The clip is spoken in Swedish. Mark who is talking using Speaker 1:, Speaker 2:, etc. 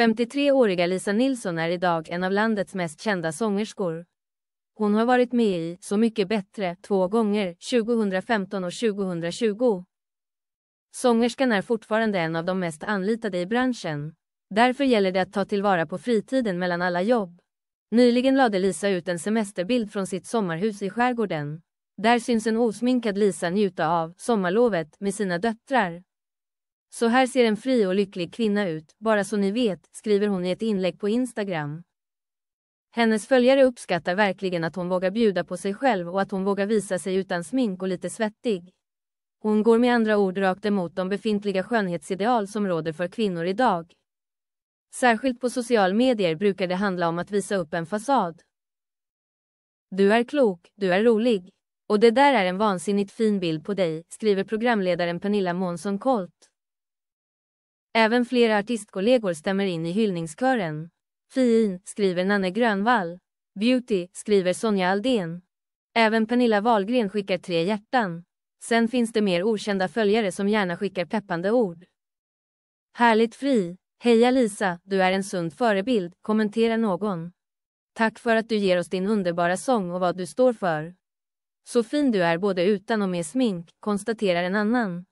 Speaker 1: 53-åriga Lisa Nilsson är idag en av landets mest kända sångerskor. Hon har varit med i Så mycket bättre två gånger, 2015 och 2020. Sångerskan är fortfarande en av de mest anlitade i branschen. Därför gäller det att ta tillvara på fritiden mellan alla jobb. Nyligen lade Lisa ut en semesterbild från sitt sommarhus i skärgården. Där syns en osminkad Lisa njuta av sommarlovet med sina döttrar. Så här ser en fri och lycklig kvinna ut, bara så ni vet, skriver hon i ett inlägg på Instagram. Hennes följare uppskattar verkligen att hon vågar bjuda på sig själv och att hon vågar visa sig utan smink och lite svettig. Hon går med andra ord rakt emot de befintliga skönhetsideal som råder för kvinnor idag. Särskilt på social medier brukar det handla om att visa upp en fasad. Du är klok, du är rolig. Och det där är en vansinnigt fin bild på dig, skriver programledaren Pernilla Månsson Colt. Även flera artistkollegor stämmer in i hyllningskören. Fin, skriver Nanne Grönvall. Beauty, skriver Sonja Aldén. Även Pernilla Wahlgren skickar tre hjärtan. Sen finns det mer okända följare som gärna skickar peppande ord. Härligt fri! Heja Lisa, du är en sund förebild, kommenterar någon. Tack för att du ger oss din underbara sång och vad du står för. Så fin du är både utan och med smink, konstaterar en annan.